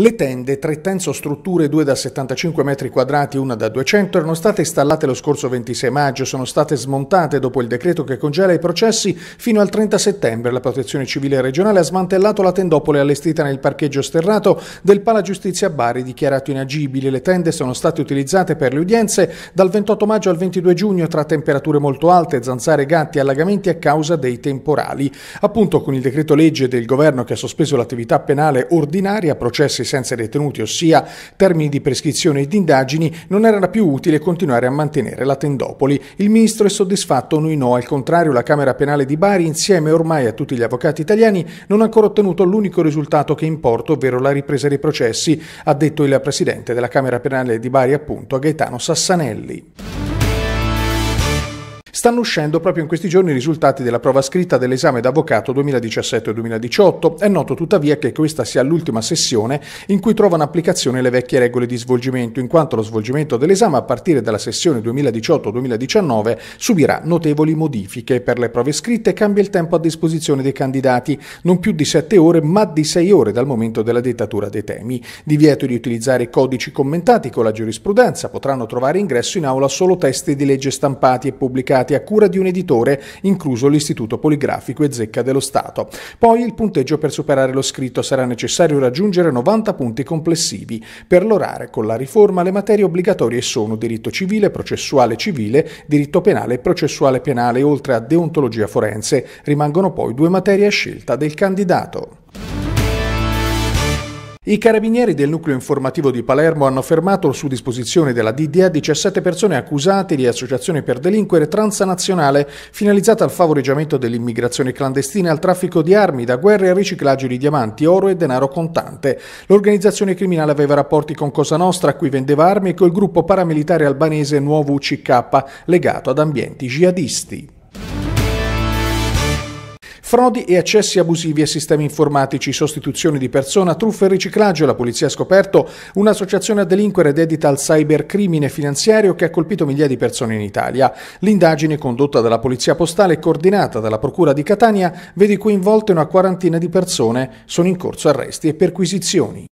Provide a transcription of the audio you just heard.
Le tende, tre tenso strutture, due da 75 metri quadrati, una da 200, erano state installate lo scorso 26 maggio, sono state smontate dopo il decreto che congela i processi fino al 30 settembre. La Protezione Civile regionale ha smantellato la tendopole allestita nel parcheggio sterrato del Pala Giustizia Bari, dichiarato inagibile. Le tende sono state utilizzate per le udienze dal 28 maggio al 22 giugno tra temperature molto alte, zanzare, gatti, e allagamenti a causa dei temporali. Appunto con il decreto legge del governo che ha sospeso l'attività penale ordinaria, processi senza detenuti, ossia termini di prescrizione e di indagini, non era più utile continuare a mantenere la Tendopoli. Il ministro è soddisfatto, noi no. Al contrario, la Camera Penale di Bari, insieme ormai a tutti gli avvocati italiani, non ha ancora ottenuto l'unico risultato che importa, ovvero la ripresa dei processi, ha detto il presidente della Camera Penale di Bari, appunto, a Gaetano Sassanelli. Stanno uscendo proprio in questi giorni i risultati della prova scritta dell'esame d'avvocato 2017-2018. È noto tuttavia che questa sia l'ultima sessione in cui trovano applicazione le vecchie regole di svolgimento, in quanto lo svolgimento dell'esame a partire dalla sessione 2018-2019 subirà notevoli modifiche. Per le prove scritte cambia il tempo a disposizione dei candidati, non più di 7 ore ma di 6 ore dal momento della dettatura dei temi. Divieto di utilizzare codici commentati con la giurisprudenza, potranno trovare ingresso in aula solo testi di legge stampati e pubblicati pubblicati a cura di un editore, incluso l'Istituto Poligrafico e Zecca dello Stato. Poi il punteggio per superare lo scritto sarà necessario raggiungere 90 punti complessivi. Per l'orare, con la riforma, le materie obbligatorie sono diritto civile, processuale civile, diritto penale e processuale penale, oltre a deontologia forense. Rimangono poi due materie a scelta del candidato. I carabinieri del nucleo informativo di Palermo hanno fermato su disposizione della DDA 17 persone accusate di associazione per delinquere transnazionale finalizzata al favoreggiamento dell'immigrazione clandestina e al traffico di armi da guerra e al riciclaggio di diamanti, oro e denaro contante. L'organizzazione criminale aveva rapporti con Cosa Nostra, a cui vendeva armi, e col gruppo paramilitare albanese Nuovo UCK, legato ad ambienti jihadisti. Frodi e accessi abusivi a sistemi informatici, sostituzioni di persona, truffe e riciclaggio. La polizia ha scoperto un'associazione a delinquere dedita al cybercrimine finanziario che ha colpito migliaia di persone in Italia. L'indagine condotta dalla polizia postale e coordinata dalla procura di Catania vede coinvolte una quarantina di persone. Sono in corso arresti e perquisizioni.